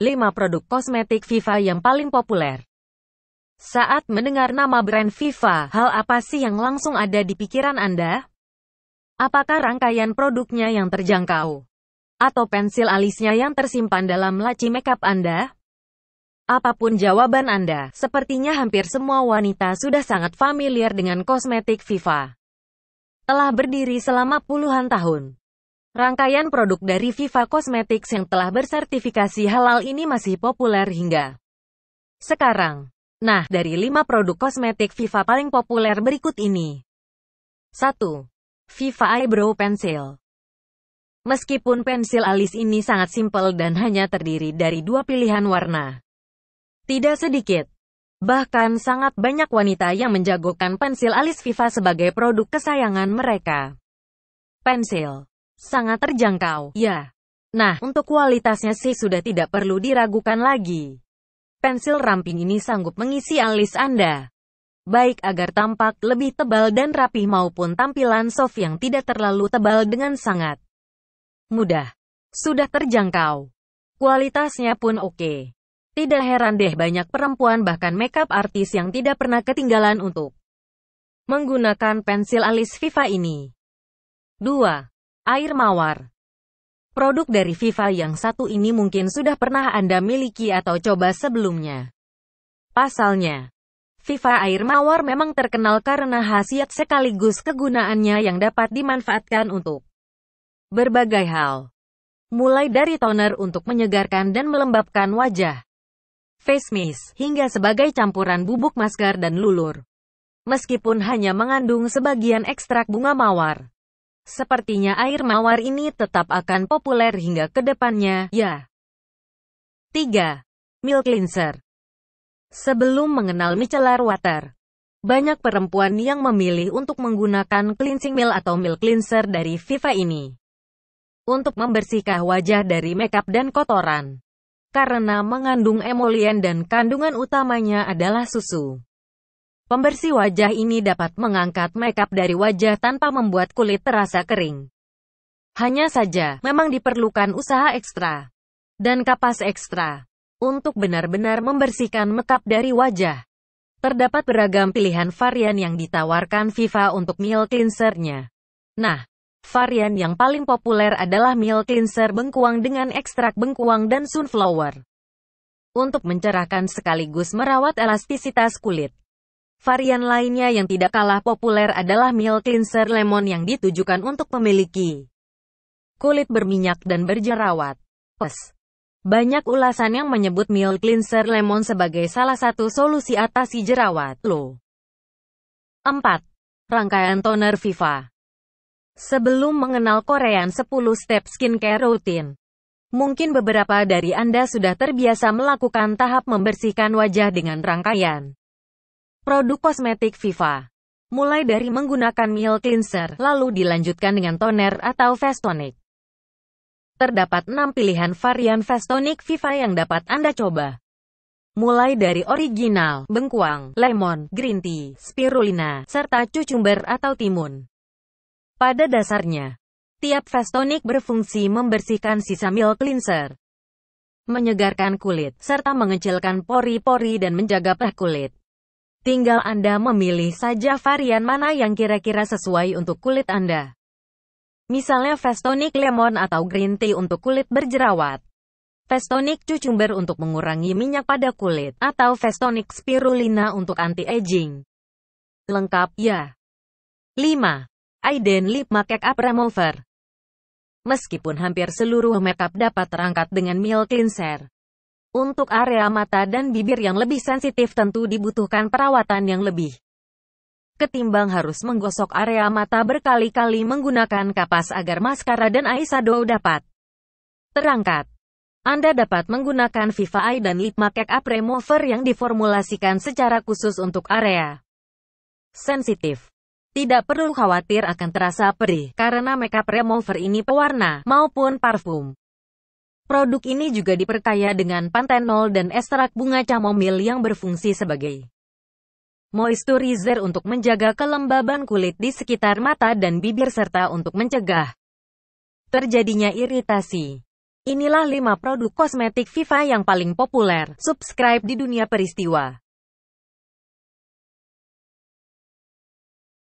5 produk kosmetik Viva yang paling populer. Saat mendengar nama brand Viva, hal apa sih yang langsung ada di pikiran Anda? Apakah rangkaian produknya yang terjangkau? Atau pensil alisnya yang tersimpan dalam laci makeup Anda? Apapun jawaban Anda, sepertinya hampir semua wanita sudah sangat familiar dengan kosmetik Viva. Telah berdiri selama puluhan tahun. Rangkaian produk dari Viva Cosmetics yang telah bersertifikasi halal ini masih populer hingga sekarang. Nah, dari 5 produk kosmetik Viva paling populer berikut ini. 1. Viva Eyebrow Pencil Meskipun pensil alis ini sangat simpel dan hanya terdiri dari dua pilihan warna. Tidak sedikit. Bahkan sangat banyak wanita yang menjagokan pensil alis Viva sebagai produk kesayangan mereka. Pensil sangat terjangkau. Ya. Nah, untuk kualitasnya sih sudah tidak perlu diragukan lagi. Pensil ramping ini sanggup mengisi alis Anda. Baik agar tampak lebih tebal dan rapih maupun tampilan soft yang tidak terlalu tebal dengan sangat mudah. Sudah terjangkau. Kualitasnya pun oke. Tidak heran deh banyak perempuan bahkan makeup artis yang tidak pernah ketinggalan untuk menggunakan pensil alis Viva ini. 2 air mawar. Produk dari Viva yang satu ini mungkin sudah pernah Anda miliki atau coba sebelumnya. Pasalnya, Viva Air Mawar memang terkenal karena khasiat sekaligus kegunaannya yang dapat dimanfaatkan untuk berbagai hal. Mulai dari toner untuk menyegarkan dan melembabkan wajah, face mist, hingga sebagai campuran bubuk masker dan lulur. Meskipun hanya mengandung sebagian ekstrak bunga mawar, Sepertinya air mawar ini tetap akan populer hingga ke depannya, ya. 3. Milk Cleanser Sebelum mengenal micellar water, banyak perempuan yang memilih untuk menggunakan cleansing milk atau milk cleanser dari Viva ini untuk membersihkan wajah dari makeup dan kotoran. Karena mengandung emolien dan kandungan utamanya adalah susu. Pembersih wajah ini dapat mengangkat makeup dari wajah tanpa membuat kulit terasa kering. Hanya saja, memang diperlukan usaha ekstra dan kapas ekstra untuk benar-benar membersihkan makeup dari wajah. Terdapat beragam pilihan varian yang ditawarkan Viva untuk meal cleansernya. Nah, varian yang paling populer adalah meal cleanser bengkuang dengan ekstrak bengkuang dan sunflower. Untuk mencerahkan sekaligus merawat elastisitas kulit. Varian lainnya yang tidak kalah populer adalah meal cleanser lemon yang ditujukan untuk memiliki kulit berminyak dan berjerawat. Pes. Banyak ulasan yang menyebut meal cleanser lemon sebagai salah satu solusi atasi jerawat. Lo. 4. Rangkaian toner Viva Sebelum mengenal Korean 10 step skincare Routine, mungkin beberapa dari Anda sudah terbiasa melakukan tahap membersihkan wajah dengan rangkaian produk kosmetik Viva. Mulai dari menggunakan meal cleanser, lalu dilanjutkan dengan toner atau face tonic. Terdapat 6 pilihan varian face tonic Viva yang dapat Anda coba. Mulai dari original, bengkuang, lemon, green tea, spirulina, serta cucumber atau timun. Pada dasarnya, tiap face tonic berfungsi membersihkan sisa meal cleanser, menyegarkan kulit, serta mengecilkan pori-pori dan menjaga pH kulit. Tinggal Anda memilih saja varian mana yang kira-kira sesuai untuk kulit Anda. Misalnya Festonic Lemon atau Green Tea untuk kulit berjerawat. Festonic Cucumber untuk mengurangi minyak pada kulit, atau Festonic Spirulina untuk anti-aging. Lengkap, ya. 5. Aiden Lip Makeup Remover Meskipun hampir seluruh makeup dapat terangkat dengan Milk cleanser, untuk area mata dan bibir yang lebih sensitif tentu dibutuhkan perawatan yang lebih. Ketimbang harus menggosok area mata berkali-kali menggunakan kapas agar maskara dan eyeshadow dapat terangkat. Anda dapat menggunakan Viva Eye dan Lip Makeup Remover yang diformulasikan secara khusus untuk area sensitif. Tidak perlu khawatir akan terasa perih karena makeup remover ini pewarna maupun parfum. Produk ini juga diperkaya dengan pantenol dan ekstrak bunga camomil yang berfungsi sebagai moisturizer untuk menjaga kelembaban kulit di sekitar mata dan bibir serta untuk mencegah terjadinya iritasi. Inilah 5 produk kosmetik Viva yang paling populer. Subscribe di dunia peristiwa.